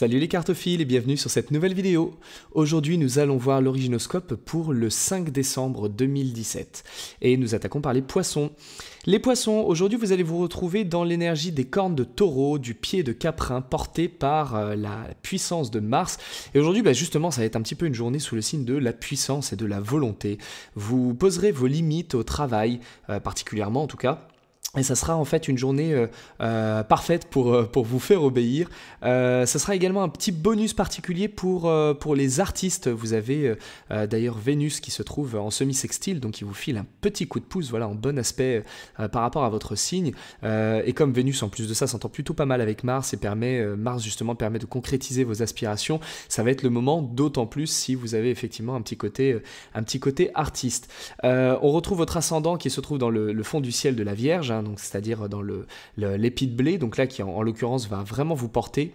Salut les cartophiles et bienvenue sur cette nouvelle vidéo. Aujourd'hui nous allons voir l'originoscope pour le 5 décembre 2017 et nous attaquons par les poissons. Les poissons, aujourd'hui vous allez vous retrouver dans l'énergie des cornes de taureau, du pied de caprin porté par euh, la puissance de Mars. Et aujourd'hui bah, justement ça va être un petit peu une journée sous le signe de la puissance et de la volonté. Vous poserez vos limites au travail, euh, particulièrement en tout cas et ça sera en fait une journée euh, euh, parfaite pour, euh, pour vous faire obéir. Euh, ça sera également un petit bonus particulier pour, pour les artistes. Vous avez d'ailleurs Vénus qui se trouve en semi-sextile, donc il vous file un petit coup de pouce, voilà, en bon aspect par rapport à votre signe. et comme Vénus, en plus de ça, s'entend plutôt pas mal avec Mars et permet, Mars justement permet de concrétiser vos aspirations, ça va être le moment, d'autant plus si vous avez effectivement un petit côté, un petit côté artiste. on retrouve votre ascendant qui se trouve dans le, fond du ciel de la Vierge. Hein. Hein, c'est-à-dire dans le, l'épi de blé, donc là qui en, l'occurrence va vraiment vous porter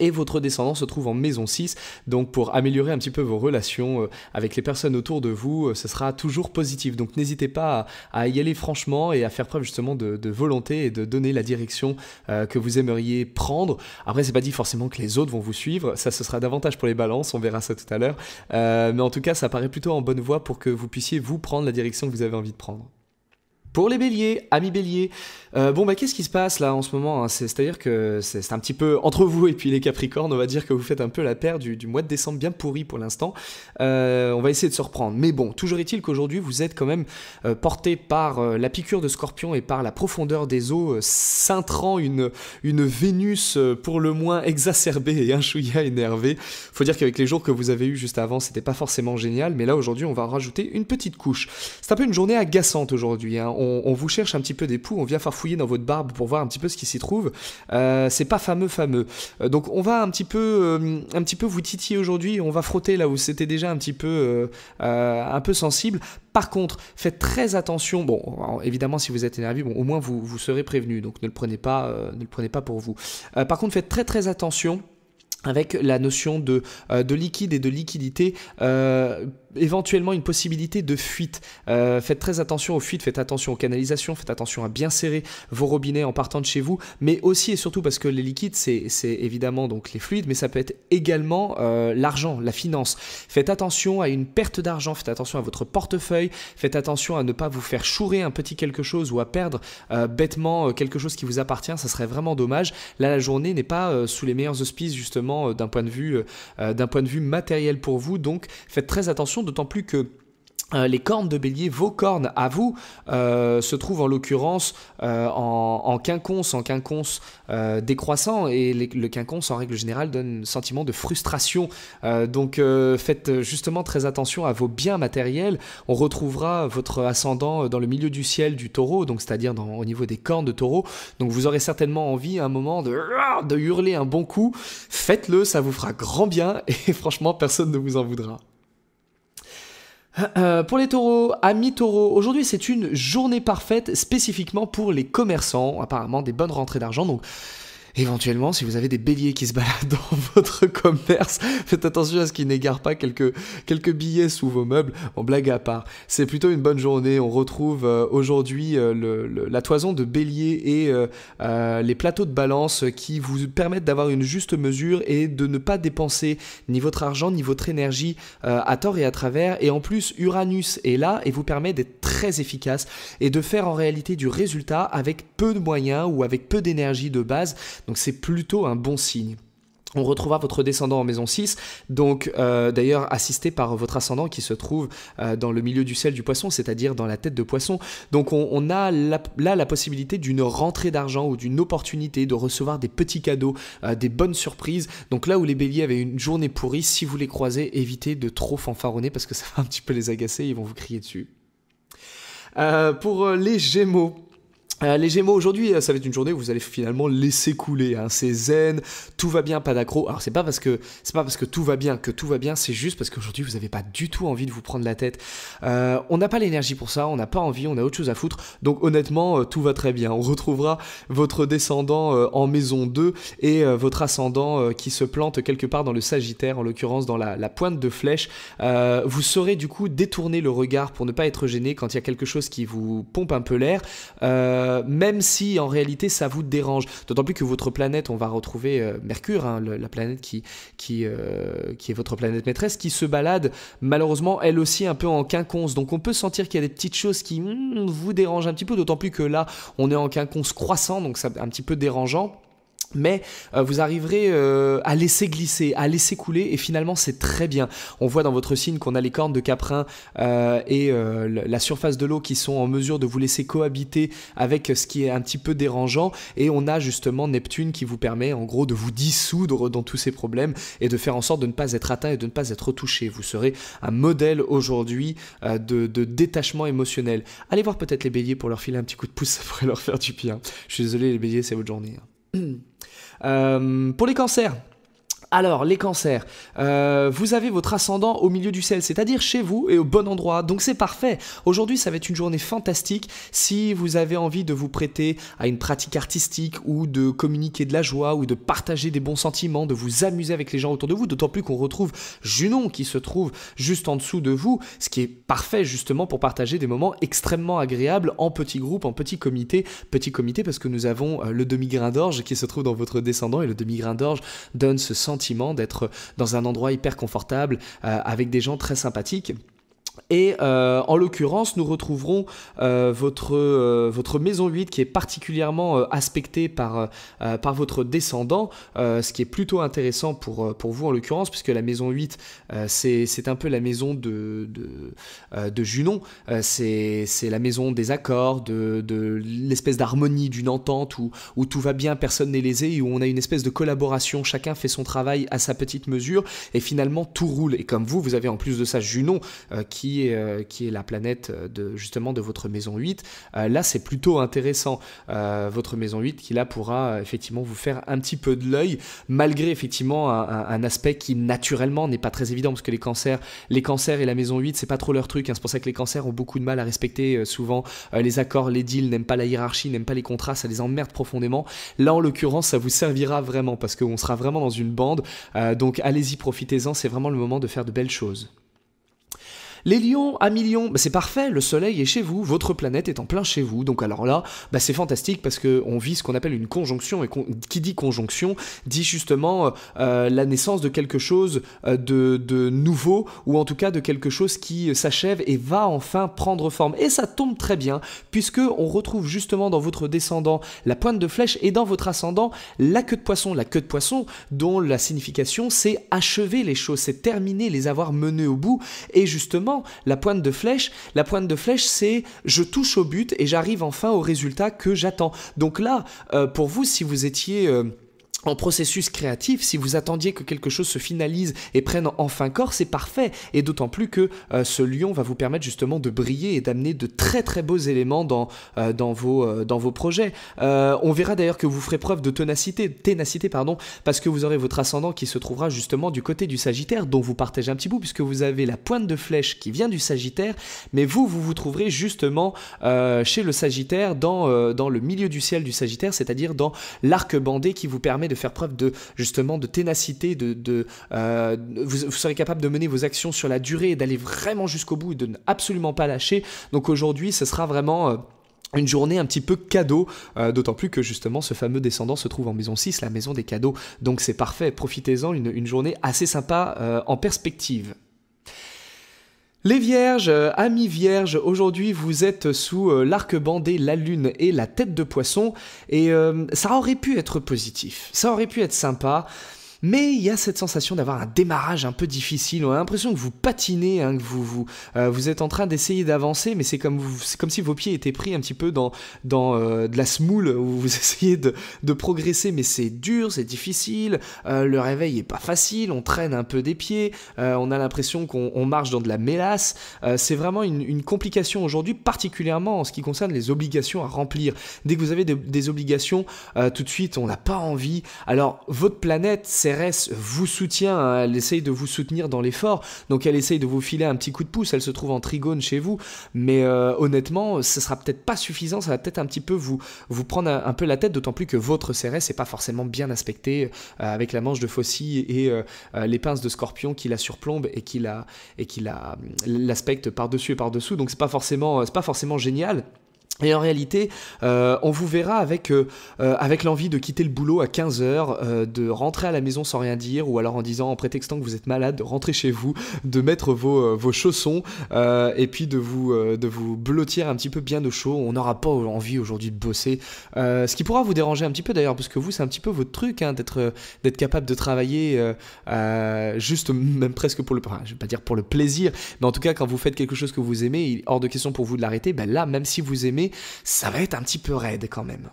et votre descendant se trouve en maison 6, donc pour améliorer un petit peu vos relations euh, avec les personnes autour de vous, euh, ce sera toujours positif. Donc n'hésitez pas à, y aller franchement et à faire preuve justement de, volonté et de donner la direction euh, que vous aimeriez prendre. Après, c'est pas dit forcément que les autres vont vous suivre, ça ce sera davantage pour les balances, on verra ça tout à l'heure. mais en tout cas, ça paraît plutôt en bonne voie pour que vous puissiez vous prendre la direction que vous avez envie de prendre. Pour les béliers, amis béliers, euh, bon bah qu'est-ce qui se passe là en ce moment hein? C'est-à-dire que c'est un petit peu entre vous et puis les capricornes, on va dire que vous faites un peu la paire du, mois de décembre bien pourri pour l'instant. Euh, on va essayer de se reprendre. Mais bon, toujours est-il qu'aujourd'hui vous êtes quand même euh, porté par la piqûre de scorpion et par la profondeur des eaux, cintrant une, une Vénus pour le moins exacerbée et un chouïa énervé. Faut dire qu'avec les jours que vous avez eu juste avant, c'était pas forcément génial, mais là aujourd'hui on va rajouter une petite couche. C'est un peu une journée agaçante aujourd'hui, hein on, vous cherche un petit peu des poux, on vient farfouiller dans votre barbe pour voir un petit peu ce qui s'y trouve. Euh, c'est pas fameux, fameux. Euh, donc on va un petit peu, euh, un petit peu vous titiller aujourd'hui, on va frotter là où c'était déjà un petit peu, un peu sensible. Par contre, faites très attention. Bon, évidemment, si vous êtes énervé, au moins vous, vous serez prévenu. Donc ne le prenez pas, ne le prenez pas pour vous. par contre, faites très très attention avec la notion de, euh, de, liquide et de liquidité, euh, éventuellement une possibilité de fuite. Euh, faites très attention aux fuites, faites attention aux canalisations, faites attention à bien serrer vos robinets en partant de chez vous, mais aussi et surtout parce que les liquides, c'est évidemment donc les fluides, mais ça peut être également euh, l'argent, la finance. Faites attention à une perte d'argent, faites attention à votre portefeuille, faites attention à ne pas vous faire chourer un petit quelque chose ou à perdre bêtement quelque chose qui vous appartient, ça serait vraiment dommage. Là, la journée n'est pas sous les meilleurs auspices justement euh, d'un point de vue euh, euh, d'un point de vue matériel pour vous. Donc faites très attention, d'autant plus que euh, les cornes de bélier, vos cornes à vous, euh, se trouvent en l'occurrence euh, en, quinconce, en quinconce décroissant, et le quinconce en règle générale donne un sentiment de frustration. donc faites justement très attention à vos biens matériels. On retrouvera votre ascendant dans le milieu du ciel du taureau, donc c'est-à-dire au niveau des cornes de taureau. Donc vous aurez certainement envie à un moment de hurler un bon coup. Faites-le, ça vous fera grand bien, et franchement personne ne vous en voudra. Euh, pour les taureaux, amis taureaux, aujourd'hui c'est une journée parfaite spécifiquement pour les commerçants, apparemment des bonnes rentrées d'argent. Donc Éventuellement, si vous avez des béliers qui se baladent dans votre commerce, faites attention à ce qu'ils n'égarent pas quelques, quelques billets sous vos meubles. En blague à part, c'est plutôt une bonne journée. On retrouve euh, aujourd'hui euh, la toison de bélier et euh, les plateaux de balance qui vous permettent d'avoir une juste mesure et de ne pas dépenser ni votre argent ni votre énergie à tort et à travers. Et en plus, Uranus est là et vous permet d'être très efficace et de faire en réalité du résultat avec peu de moyens ou avec peu d'énergie de base. Donc c'est plutôt un bon signe. On retrouvera votre descendant en maison 6, donc euh, d'ailleurs assisté par votre ascendant qui se trouve euh, dans le milieu du ciel du poisson, c'est-à-dire dans la tête de poisson. Donc on, a là la possibilité d'une rentrée d'argent ou d'une opportunité de recevoir des petits cadeaux, euh, des bonnes surprises. Donc là où les béliers avaient une journée pourrie, si vous les croisez, évitez de trop fanfaronner parce que ça va un petit peu les agacer, ils vont vous crier dessus. pour les gémeaux, euh, les Gémeaux aujourd'hui, euh, ça va être une journée où vous allez finalement laisser couler. Hein. C'est zen, tout va bien, pas d'accro. Alors c'est pas parce que c'est pas parce que tout va bien que tout va bien. C'est juste parce qu'aujourd'hui vous n'avez pas du tout envie de vous prendre la tête. Euh, on n'a pas l'énergie pour ça, on n'a pas envie, on a autre chose à foutre. Donc honnêtement, tout va très bien. On retrouvera votre descendant en maison 2 et votre ascendant qui se plante quelque part dans le Sagittaire, en l'occurrence dans la, pointe de flèche. vous saurez du coup détourner le regard pour ne pas être gêné quand il y a quelque chose qui vous pompe un peu l'air. Euh, même si en réalité ça vous dérange. D'autant plus que votre planète, on va retrouver euh, Mercure, hein, la planète qui, euh, qui, est votre planète maîtresse, qui se balade malheureusement elle aussi un peu en quinconce. Donc on peut sentir qu'il y a des petites choses qui hmm, vous dérangent un petit peu, d'autant plus que là on est en quinconce croissant, donc c'est un petit peu dérangeant mais euh, vous arriverez euh, à laisser glisser, à laisser couler, et finalement c'est très bien. On voit dans votre signe qu'on a les cornes de caprin euh, et la surface de l'eau qui sont en mesure de vous laisser cohabiter avec ce qui est un petit peu dérangeant, et on a justement Neptune qui vous permet en gros de vous dissoudre dans tous ces problèmes et de faire en sorte de ne pas être atteint et de ne pas être touché. Vous serez un modèle aujourd'hui de, détachement émotionnel. Allez voir peut-être les béliers pour leur filer un petit coup de pouce, ça pourrait leur faire du bien. Je suis désolé les béliers, c'est votre journée. Hein. Euh, pour les cancers, alors, les cancers, euh, vous avez votre ascendant au milieu du ciel, c'est-à-dire chez vous et au bon endroit, donc c'est parfait. Aujourd'hui, ça va être une journée fantastique si vous avez envie de vous prêter à une pratique artistique ou de communiquer de la joie ou de partager des bons sentiments, de vous amuser avec les gens autour de vous, d'autant plus qu'on retrouve Junon qui se trouve juste en dessous de vous, ce qui est parfait justement pour partager des moments extrêmement agréables en petit groupe, en petit comité, petit comité parce que nous avons euh, le demi-grain d'orge qui se trouve dans votre descendant et le demi-grain d'orge donne ce sentiment d'être dans un endroit hyper confortable euh, avec des gens très sympathiques. Et euh, en l'occurrence, nous retrouverons euh, votre, euh, votre maison 8 qui est particulièrement aspectée par, par votre descendant, ce qui est plutôt intéressant pour, pour vous en l'occurrence, puisque la maison 8, c'est un peu la maison de, de, de Junon, c'est la maison des accords, de, de l'espèce d'harmonie, d'une entente où, où tout va bien, personne n'est lésé, où on a une espèce de collaboration, chacun fait son travail à sa petite mesure, et finalement tout roule. Et comme vous, vous avez en plus de ça Junon qui euh, qui est, la planète euh, de, justement de votre maison 8. Euh, là, c'est plutôt intéressant, votre maison 8, qui là pourra effectivement vous faire un petit peu de l'œil, malgré effectivement un, aspect qui naturellement n'est pas très évident, parce que les cancers, les cancers et la maison 8, c'est pas trop leur truc. Hein. C'est pour ça que les cancers ont beaucoup de mal à respecter souvent les accords, les deals, n'aiment pas la hiérarchie, n'aiment pas les contrats, ça les emmerde profondément. Là, en l'occurrence, ça vous servira vraiment parce qu'on sera vraiment dans une bande. donc allez-y, profitez-en, c'est vraiment le moment de faire de belles choses. Les lions à millions, bah, c'est parfait, le soleil est chez vous, votre planète est en plein chez vous. Donc alors là, bah, c'est fantastique parce qu'on vit ce qu'on appelle une conjonction, et qui dit conjonction dit justement euh, euh, la naissance de quelque chose euh, de, nouveau, ou en tout cas de quelque chose qui s'achève et va enfin prendre forme. Et ça tombe très bien, puisque on retrouve justement dans votre descendant la pointe de flèche et dans votre ascendant la queue de poisson. La queue de poisson dont la signification c'est achever les choses, c'est terminer, les avoir menées au bout, et justement la pointe de flèche, la pointe de flèche, c'est je touche au but et j'arrive enfin au résultat que j'attends. Donc là, euh, pour vous, si vous étiez... Euh, en processus créatif, si vous attendiez que quelque chose se finalise et prenne enfin corps, c'est parfait. Et d'autant plus que euh, ce lion va vous permettre justement de briller et d'amener de très très beaux éléments dans, euh, dans, vos, euh, dans vos projets. on verra d'ailleurs que vous ferez preuve de ténacité, ténacité pardon, parce que vous aurez votre ascendant qui se trouvera justement du côté du Sagittaire, dont vous partagez un petit bout, puisque vous avez la pointe de flèche qui vient du Sagittaire, mais vous, vous vous trouverez justement chez le Sagittaire, dans, dans le milieu du ciel du Sagittaire, c'est-à-dire dans l'arc bandé qui vous permet de de faire preuve de justement de ténacité, de, euh, vous, serez capable de mener vos actions sur la durée et d'aller vraiment jusqu'au bout et de ne absolument pas lâcher. Donc aujourd'hui, ce sera vraiment... Euh, une journée un petit peu cadeau, euh, d'autant plus que justement ce fameux descendant se trouve en maison 6, la maison des cadeaux. Donc c'est parfait, profitez-en, une, journée assez sympa en perspective. Les vierges, euh, amis vierges, aujourd'hui vous êtes sous euh, l'arc bandé, la lune et la tête de poisson, et euh, ça aurait pu être positif, ça aurait pu être sympa, mais il y a cette sensation d'avoir un démarrage un peu difficile. On a l'impression que vous patinez, hein, que vous, vous, euh, vous êtes en train d'essayer d'avancer, mais c'est comme, comme si vos pieds étaient pris un petit peu dans, dans euh, de la smoule où vous essayez de, progresser, mais c'est dur, c'est difficile. Euh, le réveil est pas facile, on traîne un peu des pieds, on a l'impression qu'on marche dans de la mélasse. c'est vraiment une, complication aujourd'hui, particulièrement en ce qui concerne les obligations à remplir. Dès que vous avez des obligations, tout de suite, on n'a pas envie. Alors, votre planète, c'est Cérès vous soutient, hein. elle essaye de vous soutenir dans l'effort, donc elle essaye de vous filer un petit coup de pouce, elle se trouve en trigone chez vous, mais euh, honnêtement, ce sera peut-être pas suffisant, ça va peut-être un petit peu vous, vous prendre un, peu la tête, d'autant plus que votre CRS n'est pas forcément bien aspecté euh, avec la manche de faucille et euh, les pinces de scorpion qui la surplombent et qui la, et qui l'aspecte par-dessus et par-dessous, donc c'est pas forcément, c'est pas forcément génial. Et en réalité, euh, on vous verra avec, euh, euh, avec l'envie de quitter le boulot à 15h, de rentrer à la maison sans rien dire, ou alors en disant, en prétextant que vous êtes malade, de rentrer chez vous, de mettre vos, vos chaussons, et puis de vous, de vous blottir un petit peu bien au chaud. On n'aura pas envie aujourd'hui de bosser. ce qui pourra vous déranger un petit peu d'ailleurs, parce que vous, c'est un petit peu votre truc, hein, d'être, d'être capable de travailler juste, même presque pour le... Enfin, je vais pas dire pour le plaisir, mais en tout cas, quand vous faites quelque chose que vous aimez, hors de question pour vous de l'arrêter, ben là, même si vous aimez, ça va être un petit peu raide quand même.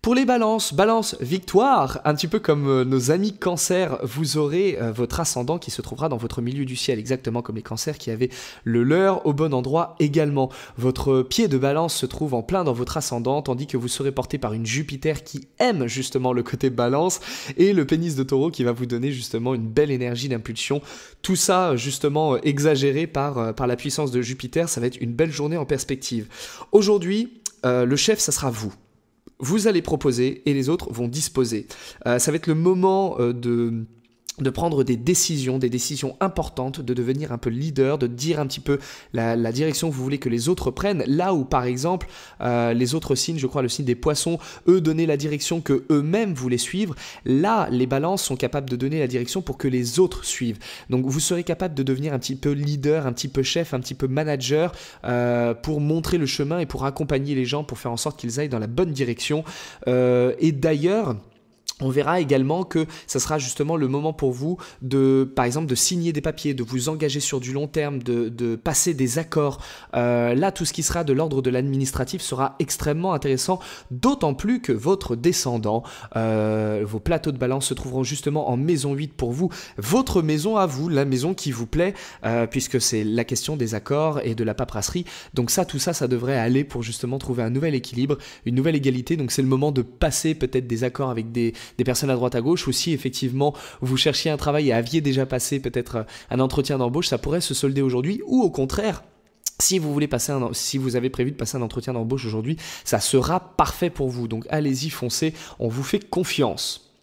Pour les balances, balance victoire, un petit peu comme euh, nos amis cancers, vous aurez euh, votre ascendant qui se trouvera dans votre milieu du ciel, exactement comme les cancers qui avaient le leur au bon endroit également. Votre pied de balance se trouve en plein dans votre ascendant, tandis que vous serez porté par une Jupiter qui aime justement le côté balance, et le pénis de taureau qui va vous donner justement une belle énergie d'impulsion. Tout ça justement euh, exagéré par, par la puissance de Jupiter, ça va être une belle journée en perspective. Aujourd'hui, le chef, ça sera vous vous allez proposer et les autres vont disposer. Euh, ça va être le moment euh, de de prendre des décisions, des décisions importantes, de devenir un peu leader, de dire un petit peu la, direction que vous voulez que les autres prennent. Là où, par exemple, euh, les autres signes, je crois le signe des poissons, eux donnaient la direction que eux-mêmes voulaient suivre. Là, les balances sont capables de donner la direction pour que les autres suivent. Donc, vous serez capable de devenir un petit peu leader, un petit peu chef, un petit peu manager euh, pour montrer le chemin et pour accompagner les gens, pour faire en sorte qu'ils aillent dans la bonne direction. Euh, et d'ailleurs, on verra également que ça sera justement le moment pour vous de, par exemple, de signer des papiers, de vous engager sur du long terme, de, de passer des accords. Euh, là, tout ce qui sera de l'ordre de l'administratif sera extrêmement intéressant, d'autant plus que votre descendant, euh, vos plateaux de balance se trouveront justement en maison 8 pour vous, votre maison à vous, la maison qui vous plaît, euh, puisque c'est la question des accords et de la paperasserie. Donc ça, tout ça, ça devrait aller pour justement trouver un nouvel équilibre, une nouvelle égalité. Donc c'est le moment de passer peut-être des accords avec des des personnes à droite à gauche, ou si effectivement vous cherchiez un travail et aviez déjà passé peut-être euh, un entretien d'embauche, ça pourrait se solder aujourd'hui, ou au contraire, si vous voulez passer si vous avez prévu de passer un entretien d'embauche aujourd'hui, ça sera parfait pour vous. Donc allez-y, foncez, on vous fait confiance.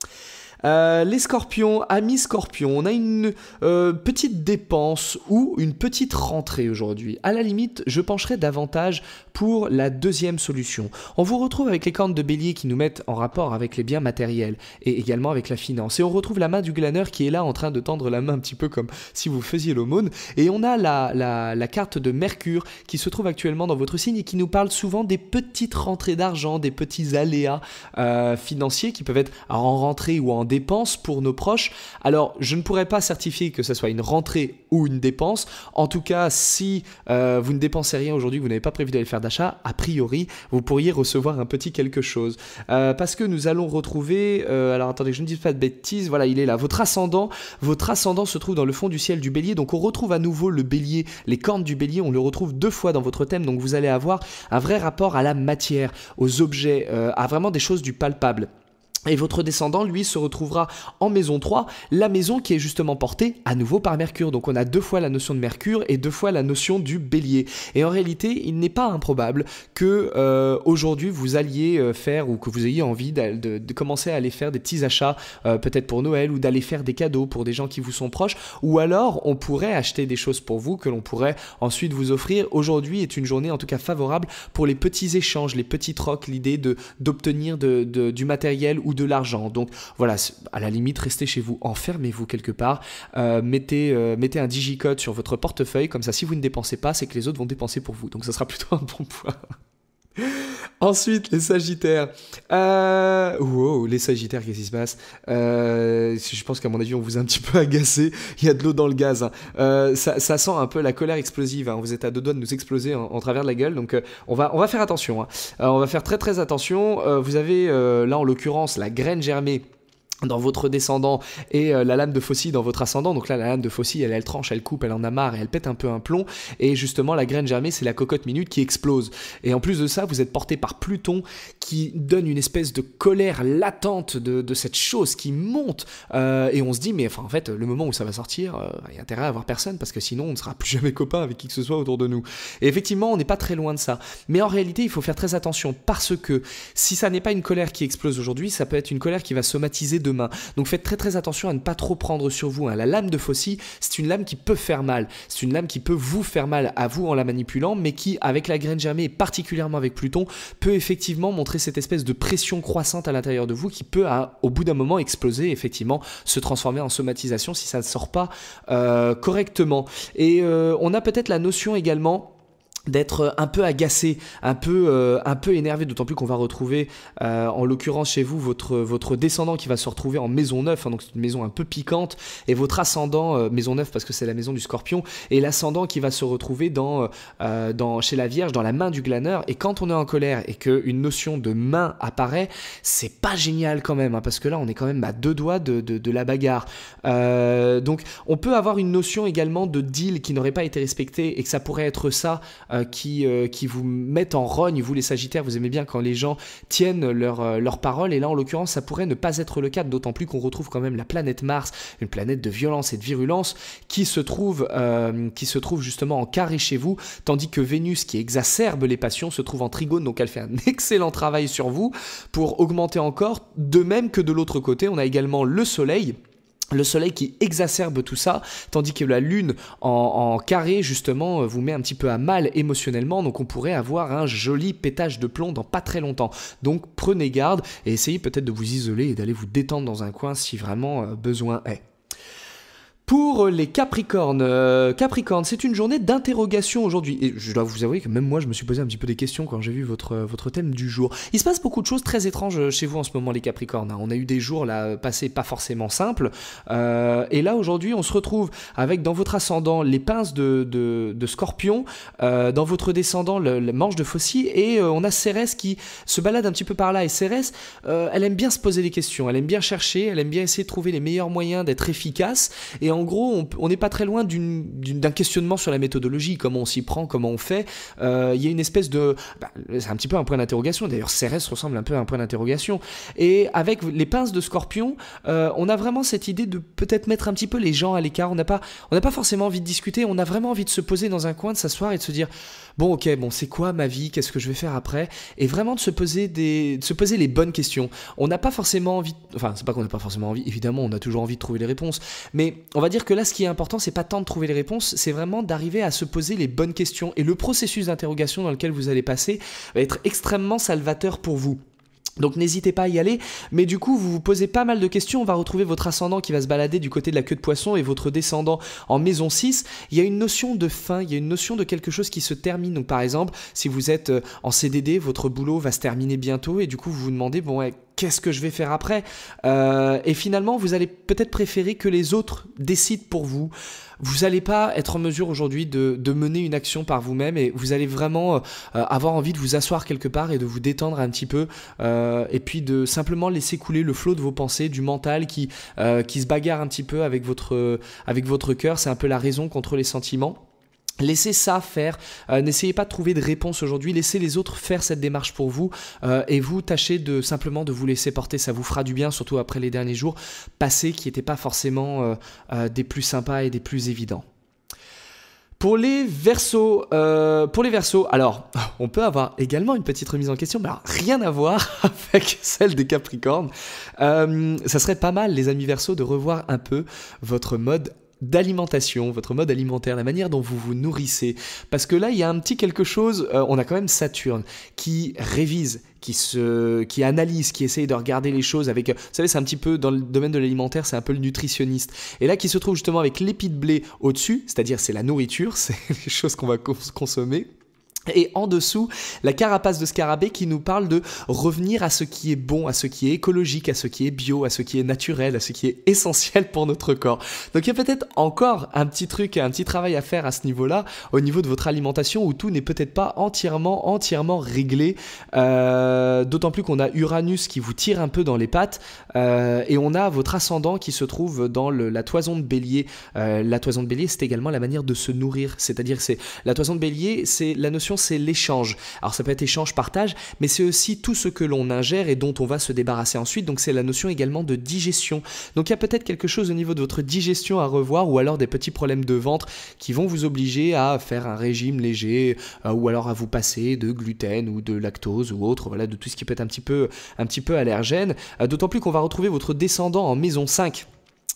Euh, les scorpions, amis scorpions, on a une euh, petite dépense ou une petite rentrée aujourd'hui. À la limite, je pencherai davantage pour la deuxième solution. On vous retrouve avec les cornes de bélier qui nous mettent en rapport avec les biens matériels et également avec la finance. Et on retrouve la main du glaneur qui est là en train de tendre la main un petit peu comme si vous faisiez l'aumône. Et on a la, carte de Mercure qui se trouve actuellement dans votre signe et qui nous parle souvent des petites rentrées d'argent, des petits aléas euh, financiers qui peuvent être en rentrée ou en dépenses pour nos proches. Alors, je ne pourrais pas certifier que ce soit une rentrée ou une dépense. En tout cas, si euh, vous ne dépensez rien aujourd'hui, vous n'avez pas prévu d'aller faire d'achat, a priori, vous pourriez recevoir un petit quelque chose. Euh, parce que nous allons retrouver, euh, alors attendez, je ne dis pas de bêtises, voilà, il est là, votre ascendant. Votre ascendant se trouve dans le fond du ciel du bélier. Donc, on retrouve à nouveau le bélier, les cornes du bélier, on le retrouve deux fois dans votre thème. Donc, vous allez avoir un vrai rapport à la matière, aux objets, à vraiment des choses du palpable. Et votre descendant, lui, se retrouvera en maison 3, la maison qui est justement portée à nouveau par Mercure. Donc on a deux fois la notion de Mercure et deux fois la notion du bélier. Et en réalité, il n'est pas improbable que euh, aujourd'hui vous alliez euh, faire ou que vous ayez envie de, commencer à aller faire des petits achats, euh, peut-être pour Noël, ou d'aller faire des cadeaux pour des gens qui vous sont proches. Ou alors on pourrait acheter des choses pour vous que l'on pourrait ensuite vous offrir. Aujourd'hui est une journée en tout cas favorable pour les petits échanges, les petits trocs, l'idée de d'obtenir de, du matériel ou de l'argent. Donc voilà, à la limite, restez chez vous, enfermez-vous quelque part, euh, mettez, euh, mettez un digicode sur votre portefeuille, comme ça si vous ne dépensez pas, c'est que les autres vont dépenser pour vous. Donc ça sera plutôt un bon point. Ensuite, les Sagittaires. Euh, wow, les Sagittaires, qu'est-ce qui se passe euh, Je pense qu'à mon avis, on vous a un petit peu agacé. Il y a de l'eau dans le gaz. Hein. Euh, ça, sent un peu la colère explosive. Hein. Vous êtes à deux doigts de nous exploser en, travers de la gueule. Donc, euh, on, va, on va faire attention. Hein. on va faire très très attention. vous avez là, en l'occurrence, la graine germée dans votre descendant et euh, la lame de Faucille dans votre ascendant. Donc là, la lame de Faucille, elle, elle tranche, elle coupe, elle en a marre et elle pète un peu un plomb. Et justement, la graine germée, c'est la cocotte minute qui explose. Et en plus de ça, vous êtes porté par Pluton qui donne une espèce de colère latente de, de cette chose qui monte. Euh, et on se dit, mais enfin, en fait, le moment où ça va sortir, euh, il y a intérêt à avoir personne parce que sinon, on ne sera plus jamais copain avec qui que ce soit autour de nous. Et effectivement, on n'est pas très loin de ça. Mais en réalité, il faut faire très attention parce que si ça n'est pas une colère qui explose aujourd'hui, ça peut être une colère qui va somatiser demain donc faites très très attention à ne pas trop prendre sur vous. Hein. La lame de Fossi, c'est une lame qui peut faire mal. C'est une lame qui peut vous faire mal à vous en la manipulant, mais qui, avec la graine germée et particulièrement avec Pluton, peut effectivement montrer cette espèce de pression croissante à l'intérieur de vous qui peut, au bout d'un moment, exploser, effectivement, se transformer en somatisation si ça ne sort pas euh, correctement. Et euh, on a peut-être la notion également d'être euh, un peu agacé, un peu, euh, un peu énervé, d'autant plus qu'on va retrouver, euh, en l'occurrence chez vous, votre, votre descendant qui va se retrouver en maison 9, hein, donc c'est une maison un peu piquante, et votre ascendant, maison 9 parce que c'est la maison du scorpion, et l'ascendant qui va se retrouver dans, dans, chez la Vierge, dans la main du glaneur, et quand on est en colère et qu'une notion de main apparaît, c'est pas génial quand même, hein, parce que là on est quand même à deux doigts de, la bagarre. donc on peut avoir une notion également de deal qui n'aurait pas été respecté et que ça pourrait être ça euh, qui, euh, qui vous mettent en rogne. Vous, les Sagittaires, vous aimez bien quand les gens tiennent leur, euh, leur parole. Et là, en l'occurrence, ça pourrait ne pas être le cas, d'autant plus qu'on retrouve quand même la planète Mars, une planète de violence et de virulence, qui se trouve, qui se trouve justement en carré chez vous, tandis que Vénus, qui exacerbe les passions, se trouve en trigone. Donc, elle fait un excellent travail sur vous pour augmenter encore. De même que de l'autre côté, on a également le Soleil le soleil qui exacerbe tout ça, tandis que la lune en, carré, justement, euh, vous met un petit peu à mal émotionnellement, donc on pourrait avoir un joli pétage de plomb dans pas très longtemps. Donc prenez garde et essayez peut-être de vous isoler et d'aller vous détendre dans un coin si vraiment euh, besoin est. Pour les Capricornes, euh, Capricornes, c'est une journée d'interrogation aujourd'hui. Et je dois vous avouer que même moi, je me suis posé un petit peu des questions quand j'ai vu votre, euh, votre thème du jour. Il se passe beaucoup de choses très étranges euh, chez vous en ce moment, les Capricornes. On a eu des jours là passés pas forcément simples. et là, aujourd'hui, on se retrouve avec dans votre ascendant les pinces de, de, scorpion, dans votre descendant le, manche de faucille, et on a Cérès qui se balade un petit peu par là. Et Cérès, elle aime bien se poser des questions, elle aime bien chercher, elle aime bien essayer de trouver les meilleurs moyens d'être efficace. Et en gros, on n'est pas très loin d'un questionnement sur la méthodologie, comment on s'y prend, comment on fait. Euh, il y a une espèce de... Bah, c'est un petit peu un point d'interrogation, d'ailleurs Cérès ressemble un peu à un point d'interrogation. Et avec les pinces de scorpion, euh, on a vraiment cette idée de peut-être mettre un petit peu les gens à l'écart. On n'a pas, pas forcément envie de discuter, on a vraiment envie de se poser dans un coin, de s'asseoir et de se dire, bon ok, bon c'est quoi ma vie, qu'est-ce que je vais faire après Et vraiment de se poser, des, de se poser les bonnes questions. On n'a pas forcément envie... Enfin, c'est pas qu'on n'a pas forcément envie, évidemment, on a toujours envie de trouver les réponses. Mais on va dire dire que là, ce qui est important, c'est pas tant de trouver les réponses, c'est vraiment d'arriver à se poser les bonnes questions. Et le processus d'interrogation dans lequel vous allez passer va être extrêmement salvateur pour vous. Donc n'hésitez pas à y aller, mais du coup vous vous posez pas mal de questions, on va retrouver votre ascendant qui va se balader du côté de la queue de poisson et votre descendant en maison 6, il y a une notion de fin, il y a une notion de quelque chose qui se termine, donc par exemple si vous êtes euh, en CDD, votre boulot va se terminer bientôt et du coup vous vous demandez bon ouais, qu'est-ce que je vais faire après euh, Et finalement, vous allez peut-être préférer que les autres décident pour vous. Vous n'allez pas être en mesure aujourd'hui de, mener une action par vous-même et vous allez vraiment euh, avoir envie de vous asseoir quelque part et de vous détendre un petit peu euh, et puis de simplement laisser couler le flot de vos pensées, du mental qui, qui se bagarre un petit peu avec votre, avec votre cœur. C'est un peu la raison contre les sentiments. Laissez ça faire, euh, n'essayez pas de trouver de réponse aujourd'hui, laissez les autres faire cette démarche pour vous euh, et vous tâchez de simplement de vous laisser porter, ça vous fera du bien, surtout après les derniers jours passés qui n'étaient pas forcément euh, des plus sympas et des plus évidents. Pour les versos, pour les alors on peut avoir également une petite remise en question, mais rien à voir avec celle des Capricornes. ça serait pas mal, les amis versos, de revoir un peu votre mode d'alimentation, votre mode alimentaire, la manière dont vous vous nourrissez. Parce que là, il y a un petit quelque chose, euh, on a quand même Saturne qui révise, qui, se, qui analyse, qui essaye de regarder les choses avec... Vous savez, c'est un petit peu, dans le domaine de l'alimentaire, c'est un peu le nutritionniste. Et là, qui se trouve justement avec l'épi de blé au-dessus, c'est-à-dire c'est la nourriture, c'est les choses qu'on va consommer, et en dessous, la carapace de scarabée qui nous parle de revenir à ce qui est bon, à ce qui est écologique, à ce qui est bio, à ce qui est naturel, à ce qui est essentiel pour notre corps. Donc il y a peut-être encore un petit truc, un petit travail à faire à ce niveau-là, au niveau de votre alimentation, où tout n'est peut-être pas entièrement, entièrement réglé. Euh, d'autant plus qu'on a Uranus qui vous tire un peu dans les pattes, euh, et on a votre ascendant qui se trouve dans la toison de bélier. Euh, la toison de bélier, c'est également la manière de se nourrir, c'est-à-dire c'est la toison de bélier, c'est la notion c'est l'échange. Alors ça peut être échange, partage, mais c'est aussi tout ce que l'on ingère et dont on va se débarrasser ensuite. Donc c'est la notion également de digestion. Donc il y a peut-être quelque chose au niveau de votre digestion à revoir ou alors des petits problèmes de ventre qui vont vous obliger à faire un régime léger euh, ou alors à vous passer de gluten ou de lactose ou autre, voilà, de tout ce qui peut être un petit peu, un petit peu allergène. Euh, d'autant plus qu'on va retrouver votre descendant en maison 5.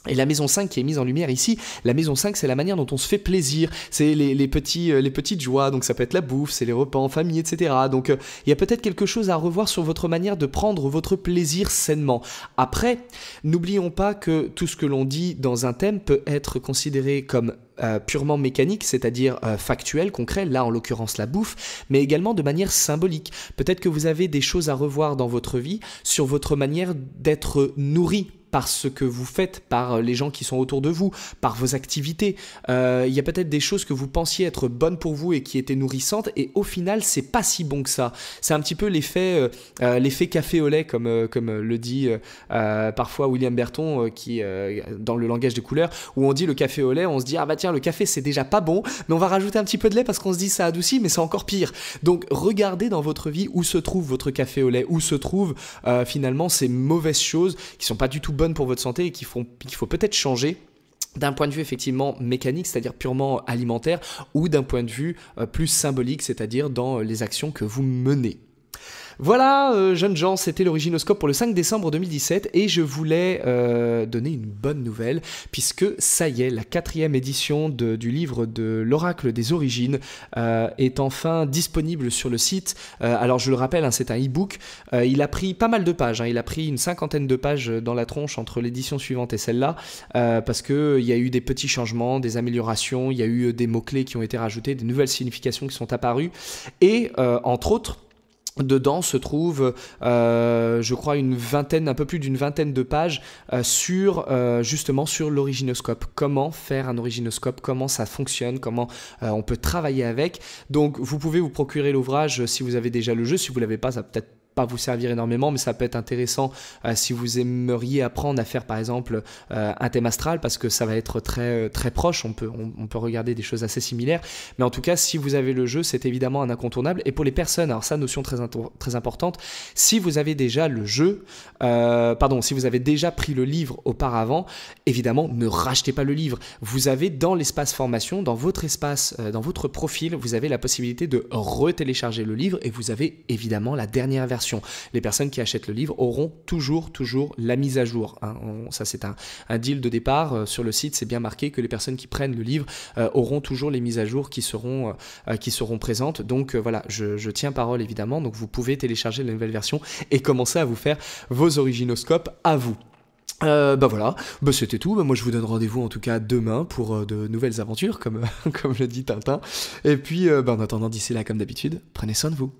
Et la maison 5 qui est mise en lumière ici, la maison 5 c'est la manière dont on se fait plaisir, c'est les, petits, euh, les petites joies, donc ça peut être la bouffe, c'est les repas en famille, etc. Donc euh, il y a peut-être quelque chose à revoir sur votre manière de prendre votre plaisir sainement. Après, n'oublions pas que tout ce que l'on dit dans un thème peut être considéré comme euh, purement mécanique, c'est-à-dire factuel, concret, là en l'occurrence la bouffe, mais également de manière symbolique. Peut-être que vous avez des choses à revoir dans votre vie sur votre manière d'être nourri par ce que vous faites, par euh, les gens qui sont autour de vous, par vos activités. Euh, il y a peut-être des choses que vous pensiez être bonnes pour vous et qui étaient nourrissantes, et au final, c'est pas si bon que ça. C'est un petit peu l'effet euh, l'effet café au lait, comme, comme le dit parfois William Berton, qui dans le langage des couleurs, où on dit le café au lait, on se dit ah bah tiens le café c'est déjà pas bon, mais on va rajouter un petit peu de lait parce qu'on se dit ça adoucit, mais c'est encore pire. Donc regardez dans votre vie où se trouve votre café au lait, où se trouvent finalement ces mauvaises choses qui sont pas du tout bonnes pour votre santé et qu'il faut, faut peut-être changer d'un point de vue effectivement mécanique, c'est-à-dire purement alimentaire, ou d'un point de vue euh, plus symbolique, c'est-à-dire dans les actions que vous menez. Voilà, euh, jeunes gens, c'était l'Originoscope pour le 5 décembre 2017 et je voulais euh, donner une bonne nouvelle puisque ça y est, la quatrième édition du livre de l'Oracle des Origines euh, est enfin disponible sur le site. alors je le rappelle, hein, c'est un e-book. il a pris pas mal de pages, hein. il a pris une cinquantaine de pages dans la tronche entre l'édition suivante et celle-là parce qu'il y a eu des petits changements, des améliorations, il y a eu des mots-clés qui ont été rajoutés, des nouvelles significations qui sont apparues et entre autres, Dedans se trouve, euh, je crois, une vingtaine, un peu plus d'une vingtaine de pages euh, sur euh, justement sur l'originoscope. Comment faire un originoscope Comment ça fonctionne Comment on peut travailler avec Donc, vous pouvez vous procurer l'ouvrage si vous avez déjà le jeu. Si vous l'avez pas, ça peut-être vous servir énormément, mais ça peut être intéressant euh, si vous aimeriez apprendre à faire par exemple euh, un thème astral parce que ça va être très euh, très proche. On peut on, peut regarder des choses assez similaires, mais en tout cas si vous avez le jeu, c'est évidemment un incontournable. Et pour les personnes, alors ça notion très très importante, si vous avez déjà le jeu, pardon, si vous avez déjà pris le livre auparavant, évidemment ne rachetez pas le livre. Vous avez dans l'espace formation, dans votre espace, dans votre profil, vous avez la possibilité de retélécharger le livre et vous avez évidemment la dernière version les personnes qui achètent le livre auront toujours, toujours la mise à jour. Hein. ça, c'est un, deal de départ. Euh, sur le site, c'est bien marqué que les personnes qui prennent le livre euh, auront toujours les mises à jour qui seront, euh, qui seront présentes. Donc voilà, je, tiens parole évidemment. Donc vous pouvez télécharger la nouvelle version et commencer à vous faire vos originoscopes à vous. ben voilà, bah c'était tout. Bah, moi je vous donne rendez-vous en tout cas demain pour de nouvelles aventures, comme, comme le dit Tintin. Et puis, bah, en attendant, d'ici là, comme d'habitude, prenez soin de vous.